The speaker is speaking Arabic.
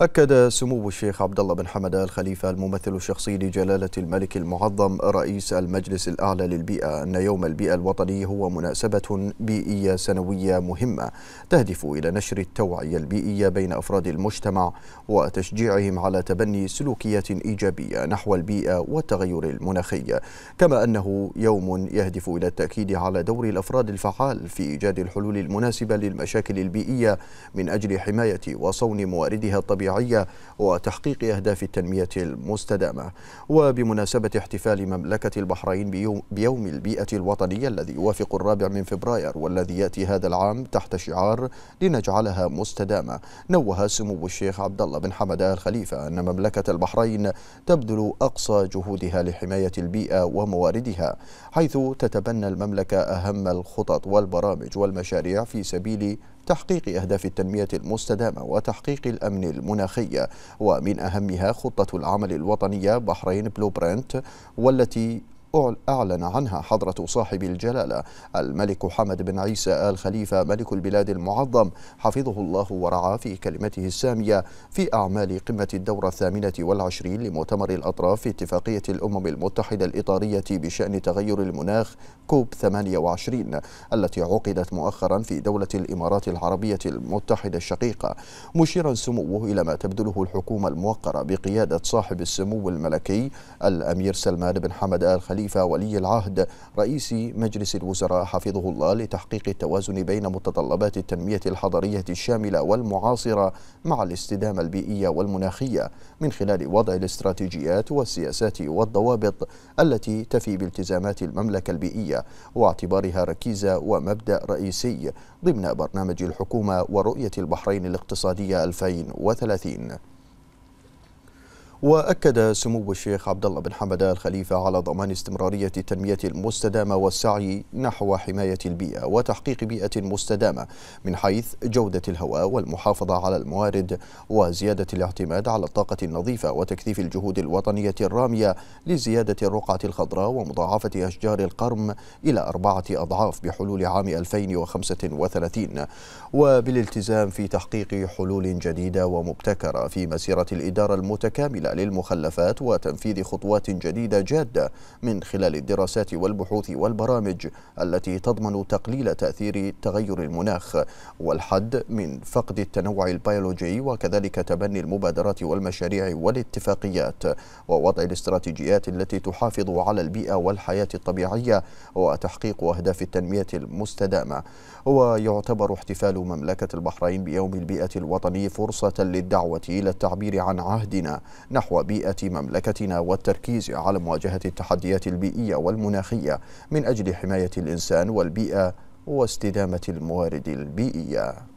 أكد سمو الشيخ عبد الله بن حمد الخليفة الممثل الشخصي لجلالة الملك المعظم رئيس المجلس الأعلى للبيئة أن يوم البيئة الوطني هو مناسبة بيئية سنوية مهمة تهدف إلى نشر التوعية البيئية بين أفراد المجتمع وتشجيعهم على تبني سلوكيات إيجابية نحو البيئة والتغير المناخي كما أنه يوم يهدف إلى التأكيد على دور الأفراد الفعال في إيجاد الحلول المناسبة للمشاكل البيئية من أجل حماية وصون مواردها الطبيعية الطبيعية وتحقيق أهداف التنمية المستدامة وبمناسبة احتفال مملكة البحرين بيوم البيئة الوطنية الذي يوافق الرابع من فبراير والذي يأتي هذا العام تحت شعار لنجعلها مستدامة نوه سمو الشيخ عبد الله بن حمد آل خليفة أن مملكة البحرين تبذل أقصى جهودها لحماية البيئة ومواردها حيث تتبنى المملكة أهم الخطط والبرامج والمشاريع في سبيل تحقيق أهداف التنمية المستدامة وتحقيق الأمن المناخي ومن أهمها خطة العمل الوطنية بحرين بلوبرنت والتي أعلن عنها حضرة صاحب الجلالة الملك حمد بن عيسى آل خليفة ملك البلاد المعظم حفظه الله ورعاه في كلمته السامية في أعمال قمة الدورة الثامنة والعشرين لمؤتمر الأطراف في اتفاقية الأمم المتحدة الإطارية بشأن تغير المناخ كوب 28 التي عقدت مؤخرا في دولة الإمارات العربية المتحدة الشقيقة مشيرا سموه إلى ما تبذله الحكومة الموقرة بقيادة صاحب السمو الملكي الأمير سلمان بن حمد آل خليفة خليفة ولي العهد رئيس مجلس الوزراء حفظه الله لتحقيق التوازن بين متطلبات التنمية الحضرية الشاملة والمعاصرة مع الاستدامة البيئية والمناخية من خلال وضع الاستراتيجيات والسياسات والضوابط التي تفي بالتزامات المملكة البيئية واعتبارها ركيزة ومبدأ رئيسي ضمن برنامج الحكومة ورؤية البحرين الاقتصادية 2030 واكد سمو الشيخ عبد الله بن حمد الخليفه على ضمان استمراريه التنميه المستدامه والسعي نحو حمايه البيئه وتحقيق بيئه مستدامه من حيث جوده الهواء والمحافظه على الموارد وزياده الاعتماد على الطاقه النظيفه وتكثيف الجهود الوطنيه الراميه لزياده الرقعه الخضراء ومضاعفه اشجار القرم الى اربعه اضعاف بحلول عام 2035 وبالالتزام في تحقيق حلول جديده ومبتكره في مسيره الاداره المتكامله للمخلفات وتنفيذ خطوات جديدة جادة من خلال الدراسات والبحوث والبرامج التي تضمن تقليل تأثير تغير المناخ والحد من فقد التنوع البيولوجي وكذلك تبني المبادرات والمشاريع والاتفاقيات ووضع الاستراتيجيات التي تحافظ على البيئة والحياة الطبيعية وتحقيق أهداف التنمية المستدامة ويعتبر احتفال مملكة البحرين بيوم البيئة الوطني فرصة للدعوة إلى التعبير عن عهدنا نحو بيئة مملكتنا والتركيز على مواجهة التحديات البيئية والمناخية من أجل حماية الإنسان والبيئة واستدامة الموارد البيئية